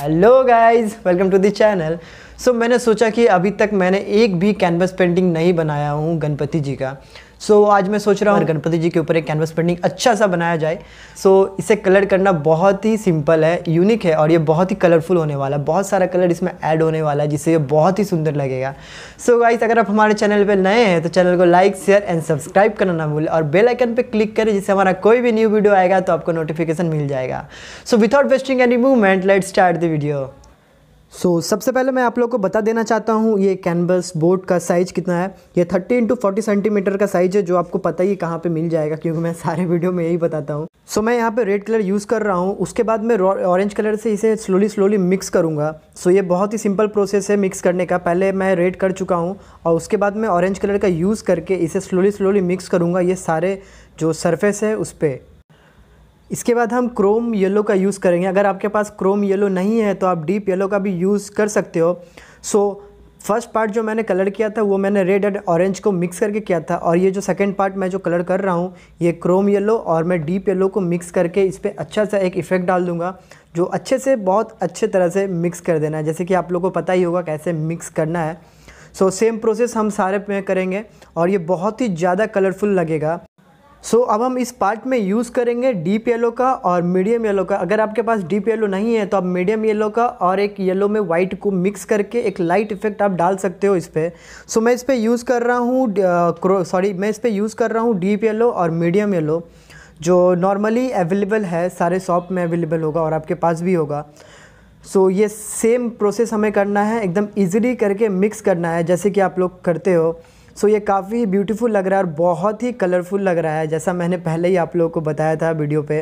hello guys welcome to this channel so मैंने सोचा कि अभी तक मैंने एक भी कैनवस पेंटिंग नहीं बनाया हूँ गणपति जी का सो so, आज मैं सोच रहा हूँ गणपति जी के ऊपर एक कैनवस पेंटिंग अच्छा सा बनाया जाए सो so, इसे कलर करना बहुत ही सिंपल है यूनिक है और ये बहुत ही कलरफुल होने वाला है बहुत सारा कलर इसमें ऐड होने वाला है जिससे ये बहुत ही सुंदर लगेगा सो so, गाइस अगर आप हमारे चैनल पर नए हैं तो चैनल को लाइक शेयर एंड सब्सक्राइब करना ना भूलें और बेलाइकन पर क्लिक करें जिससे हमारा कोई भी न्यू वीडियो आएगा तो आपको नोटिफिकेशन मिल जाएगा so without wasting any movement let start the video so so, सबसे पहले मैं आप लोग को बता देना चाहता हूँ ये कैनवस बोर्ड का साइज़ कितना है ये 30 इंटू फोर्टी सेंटीमीटर का साइज़ है जो आपको पता ही कहाँ पे मिल जाएगा क्योंकि मैं सारे वीडियो में यही बताता हूँ सो so, मैं यहाँ पे रेड कलर यूज़ कर रहा हूँ उसके बाद मैं ऑरेंज कलर से इसे स्लोली स्लोली मिक्स करूँगा सो so, ये बहुत ही सिंपल प्रोसेस है मिक्स करने का पहले मैं रेड कर चुका हूँ और उसके बाद मैं ऑरेंज कलर का यूज़ करके इसे स्लोली स्लोली मिक्स करूँगा ये सारे जो सरफेस है उस पर इसके बाद हम क्रोम येलो का यूज़ करेंगे अगर आपके पास क्रोम येलो नहीं है तो आप डीप येलो का भी यूज़ कर सकते हो सो फर्स्ट पार्ट जो मैंने कलर किया था वो मैंने रेड एंड ऑरेंज को मिक्स करके किया था और ये जो सेकंड पार्ट मैं जो कलर कर रहा हूँ ये क्रोम येलो और मैं डीप येलो को मिक्स करके इस पर अच्छा सा एक इफ़ेक्ट डाल दूँगा जो अच्छे से बहुत अच्छे तरह से मिक्स कर देना है जैसे कि आप लोगों को पता ही होगा कैसे मिक्स करना है सो सेम प्रोसेस हम सारे में करेंगे और ये बहुत ही ज़्यादा कलरफुल लगेगा सो so, अब हम इस पार्ट में यूज़ करेंगे डीप येलो का और मीडियम येलो का अगर आपके पास डीप येलो नहीं है तो आप मीडियम येलो का और एक येलो में वाइट को मिक्स करके एक लाइट इफेक्ट आप डाल सकते हो इस पर सो so, मैं इस पर यूज़ कर रहा हूँ सॉरी uh, मैं इस पर यूज़ कर रहा हूँ डीप येलो और मीडियम येलो जो नॉर्मली अवेलेबल है सारे शॉप में अवेलेबल होगा और आपके पास भी होगा सो so, ये सेम प्रोसेस हमें करना है एकदम ईजिली करके मिक्स करना है जैसे कि आप लोग करते हो सो ये काफ़ी ब्यूटीफुल लग रहा है और बहुत ही कलरफुल लग रहा है जैसा मैंने पहले ही आप लोगों को बताया था वीडियो पे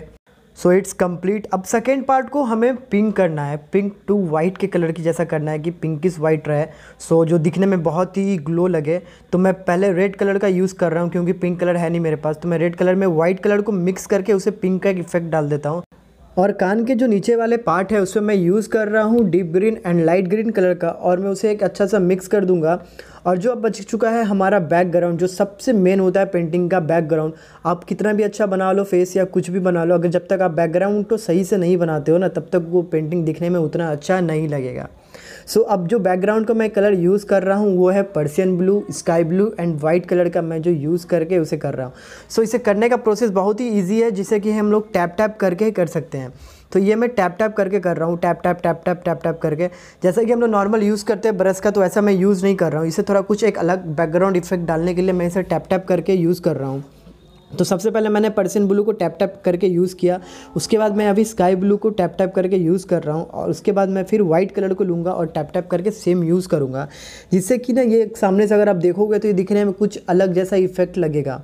सो इट्स कंप्लीट अब सेकेंड पार्ट को हमें पिंक करना है पिंक टू वाइट के कलर की जैसा करना है कि पिंक इस वाइट रहे सो so, जो दिखने में बहुत ही ग्लो लगे तो मैं पहले रेड कलर का यूज़ कर रहा हूँ क्योंकि पिंक कलर है नहीं मेरे पास तो मैं रेड कलर में वाइट कलर को मिक्स करके उसे पिंक का एक इफेक्ट डाल देता हूँ और कान के जो नीचे वाले पार्ट है उसमें मैं यूज़ कर रहा हूँ deep green and light green colour का और मैं उसे एक अच्छा सा मिक्स कर दूंगा और जो अब बच चुका है हमारा बैकग्राउंड जो सबसे मेन होता है पेंटिंग का बैकग्राउंड आप कितना भी अच्छा बना लो फेस या कुछ भी बना लो अगर जब तक आप बैकग्राउंड तो सही से नहीं बनाते हो ना तब तक वो पेंटिंग दिखने में उतना अच्छा नहीं लगेगा सो so, अब जो बैकग्राउंड का मैं कलर यूज़ कर रहा हूँ वो है Persian blue sky blue and white colour का मैं जो यूज़ करके उसे कर रहा हूँ सो so, इसे करने का प्रोसेस बहुत ही ईजी है जिसे कि हम लोग टैप टैप करके कर सकते हैं तो ये मैं टैप टैप करके कर रहा हूँ tap tap tap tap tap tap करके जैसा कि हम लोग नॉर्मल यूज़ करते हैं ब्रश का तो ऐसा मैं यूज़ नहीं कर रहा हूँ इसे थोड़ा कुछ एक अलग बैकग्राउंड इफेक्ट डालने के लिए मैं इसे टैप टैप करके यूज़ कर रहा हूँ तो सबसे पहले मैंने पर्सन ब्लू को टैप टैप करके यूज़ किया उसके बाद मैं अभी स्काई ब्लू को टैप टैप करके यूज़ कर रहा हूँ और उसके बाद मैं फिर व्हाइट कलर को लूँगा और टैप टैप करके सेम यूज़ करूँगा जिससे कि ना ये सामने से अगर आप देखोगे तो ये दिखने में कुछ अलग जैसा इफेक्ट लगेगा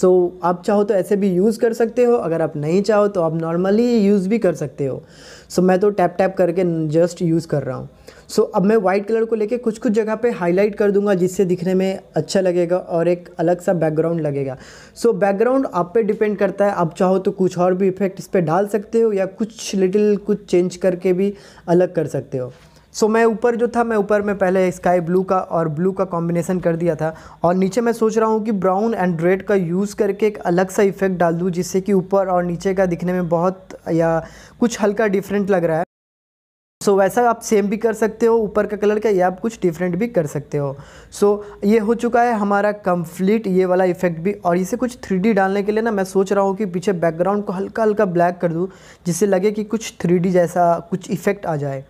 सो so, आप चाहो तो ऐसे भी यूज़ कर सकते हो अगर आप नहीं चाहो तो आप नॉर्मली यूज़ भी कर सकते हो सो so, मैं तो टैप टैप करके जस्ट यूज़ कर रहा हूँ सो अब मैं वाइट कलर को लेके कुछ कुछ जगह पे हाईलाइट कर दूंगा जिससे दिखने में अच्छा लगेगा और एक अलग सा बैकग्राउंड लगेगा सो बैकग्राउंड आप पे डिपेंड करता है आप चाहो तो कुछ और भी इफेक्ट इस पर डाल सकते हो या कुछ लिटिल कुछ चेंज करके भी अलग कर सकते हो सो so, मैं ऊपर जो था मैं ऊपर में पहले स्काई ब्लू का और ब्लू का कॉम्बिनेसन कर दिया था और नीचे मैं सोच रहा हूँ कि ब्राउन एंड रेड का यूज़ करके एक अलग सा इफेक्ट डाल दूँ जिससे कि ऊपर और नीचे का दिखने में बहुत या कुछ हल्का डिफरेंट लग रहा है सो so, वैसा आप सेम भी कर सकते हो ऊपर का कलर का या आप कुछ डिफरेंट भी कर सकते हो सो so, ये हो चुका है हमारा कंप्लीट ये वाला इफेक्ट भी और इसे कुछ थ्री डालने के लिए ना मैं सोच रहा हूँ कि पीछे बैकग्राउंड को हल्का हल्का ब्लैक कर दूँ जिससे लगे कि कुछ थ्री जैसा कुछ इफेक्ट आ जाए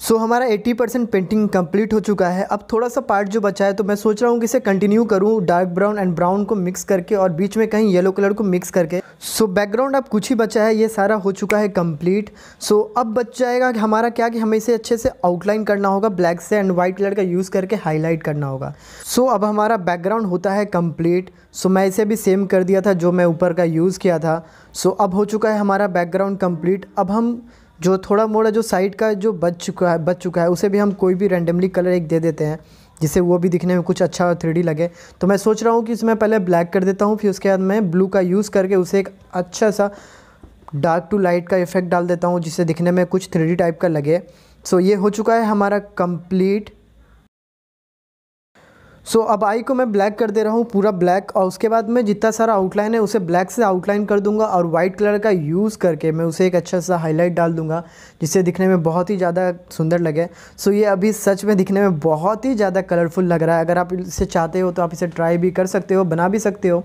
सो so, हमारा 80 परसेंट पेंटिंग कंप्लीट हो चुका है अब थोड़ा सा पार्ट जो बचा है तो मैं सोच रहा हूँ कि इसे कंटिन्यू करूँ डार्क ब्राउन एंड ब्राउन को मिक्स करके और बीच में कहीं येलो कलर को मिक्स करके सो so, बैकग्राउंड अब कुछ ही बचा है ये सारा हो चुका है कंप्लीट सो so, अब बच जाएगा कि हमारा क्या कि हमें इसे अच्छे से आउटलाइन करना होगा ब्लैक से एंड वाइट कलर का यूज़ करके हाईलाइट करना होगा सो so, अब हमारा बैकग्राउंड होता है कम्प्लीट सो so, मैं इसे भी सेम कर दिया था जो मैं ऊपर का यूज़ किया था सो so, अब हो चुका है हमारा बैकग्राउंड कम्प्लीट अब हम जो थोड़ा मोड़ा जो साइड का जो बच चुका है बच चुका है उसे भी हम कोई भी रैंडमली कलर एक दे देते हैं जिससे वो भी दिखने में कुछ अच्छा थ्री लगे तो मैं सोच रहा हूँ कि इसमें पहले ब्लैक कर देता हूँ फिर उसके बाद मैं ब्लू का यूज़ करके उसे एक अच्छा सा डार्क टू लाइट का इफ़ेक्ट डाल देता हूँ जिससे दिखने में कुछ थ्री टाइप का लगे सो so, ये हो चुका है हमारा कम्प्लीट सो अब आई को मैं ब्लैक कर दे रहा हूँ पूरा ब्लैक और उसके बाद मैं जितना सारा आउटलाइन है उसे ब्लैक से आउटलाइन कर दूंगा और वाइट कलर का यूज़ करके मैं उसे एक अच्छा सा हाईलाइट डाल दूंगा जिससे दिखने में बहुत ही ज़्यादा सुंदर लगे सो ये अभी सच में दिखने में बहुत ही ज़्यादा कलरफुल लग रहा है अगर आप इसे चाहते हो तो आप इसे ट्राई भी कर सकते हो बना भी सकते हो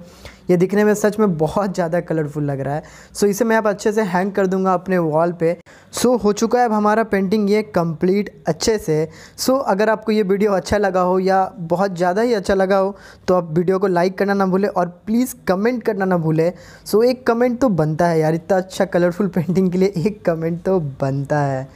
ये दिखने में सच में बहुत ज़्यादा कलरफुल लग रहा है सो इसे मैं आप अच्छे से हैंग कर दूंगा अपने वॉल पे सो हो चुका है अब हमारा पेंटिंग ये कंप्लीट अच्छे से सो अगर आपको ये वीडियो अच्छा लगा हो या बहुत ज़्यादा ही अच्छा लगा हो तो आप वीडियो को लाइक करना ना भूलें और प्लीज़ कमेंट करना ना भूलें सो एक कमेंट तो बनता है यार इतना अच्छा कलरफुल पेंटिंग के लिए एक कमेंट तो बनता है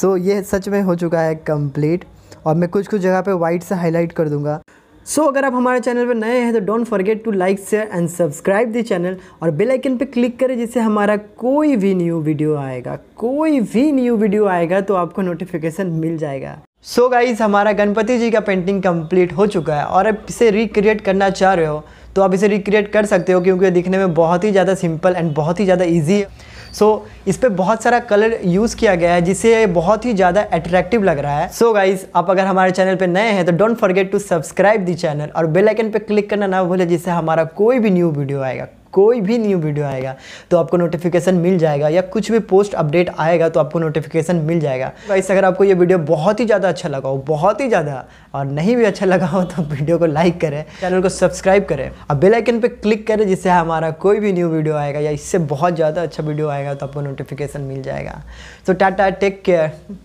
सो ये सच में हो चुका है कम्प्लीट और मैं कुछ कुछ जगह पे वाइट से हाईलाइट कर दूंगा सो so, अगर आप हमारे चैनल पर नए हैं तो don't forget to like share and subscribe the channel और बेल आइकन पे क्लिक करें जिससे हमारा कोई भी न्यू वीडियो आएगा कोई भी न्यू वीडियो आएगा तो आपको नोटिफिकेशन मिल जाएगा सो so गाइज हमारा गणपति जी का पेंटिंग कंप्लीट हो चुका है और आप इसे रिक्रिएट करना चाह रहे हो तो आप इसे रिक्रिएट कर सकते हो क्योंकि दिखने में बहुत ही ज़्यादा सिंपल एंड बहुत ही ज़्यादा ईजी है सो so, इस पर बहुत सारा कलर यूज़ किया गया है जिससे बहुत ही ज़्यादा अट्रैक्टिव लग रहा है सो so गाइज आप अगर हमारे चैनल पर नए हैं तो don't forget to subscribe the channel और बेलाइकन पर क्लिक करना ना भूलें जिससे हमारा कोई भी न्यू वीडियो आएगा कोई भी न्यू वीडियो आएगा तो आपको नोटिफिकेशन मिल जाएगा या कुछ भी पोस्ट अपडेट आएगा तो आपको नोटिफिकेशन मिल जाएगा वैसे अगर आपको ये वीडियो बहुत ही ज़्यादा अच्छा लगा हो बहुत ही ज़्यादा और नहीं भी अच्छा लगा हो तो वीडियो को लाइक करें चैनल को सब्सक्राइब करें और बेलाइकन पर क्लिक करें जिससे हमारा कोई भी न्यू वीडियो आएगा या इससे बहुत ज़्यादा अच्छा वीडियो आएगा तो आपको नोटिफिकेशन मिल जाएगा तो टाटा टेक केयर